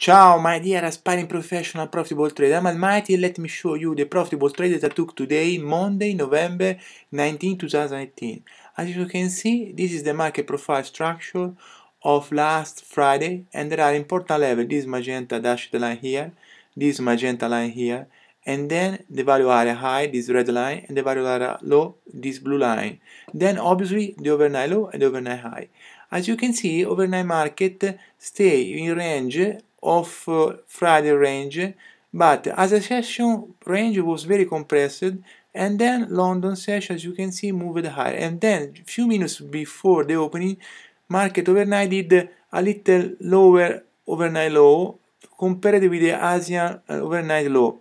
Ciao, my dear aspiring professional profitable trader. I'm Almighty and let me show you the profitable trade that I took today, Monday, November 19, 2018. As you can see, this is the market profile structure of last Friday and there are important levels. This magenta dashed line here, this magenta line here, and then the value area high, this red line, and the value area low, this blue line. Then obviously the overnight low and the overnight high. As you can see, overnight market stay in range of uh, Friday range, but as a session range was very compressed, and then London session, as you can see, moved higher. And then few minutes before the opening, market overnight did a little lower overnight low compared with the Asian uh, overnight low.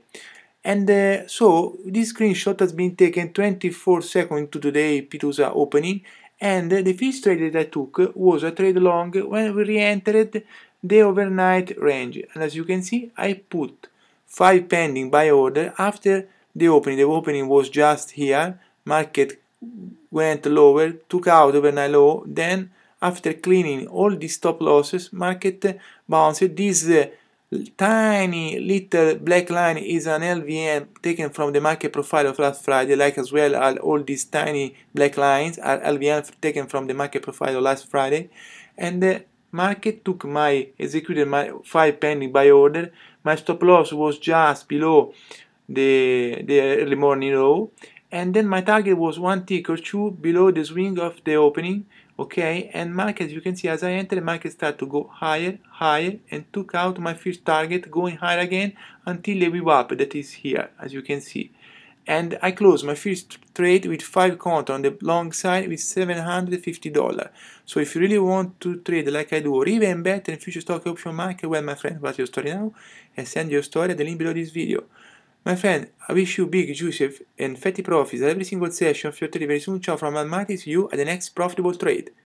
And uh, so this screenshot has been taken 24 seconds to today Pitusa opening and the first trade that I took was a trade long when we re-entered the overnight range and as you can see I put 5 pending buy order after the opening the opening was just here market went lower took out overnight low then after cleaning all the stop losses market bounced this uh, tiny little black line is an LVM taken from the market profile of last Friday like as well as all these tiny black lines are LVM taken from the market profile of last Friday and uh, Market took my executed my 5 penny buy order. My stop loss was just below the, the early morning low. And then my target was one tick or two below the swing of the opening. Okay, and market, you can see as I enter, market start to go higher, higher, and took out my first target, going higher again until the whip up that is here, as you can see and I close my first trade with 5 counter on the long side with $750. So if you really want to trade like I do or even better in future stock option market, well my friend, what's your story now? And send your story at the link below this video. My friend, I wish you big, juicy and fatty profits at every single session of your trade very soon. Ciao from Mathematics, you at the next profitable trade.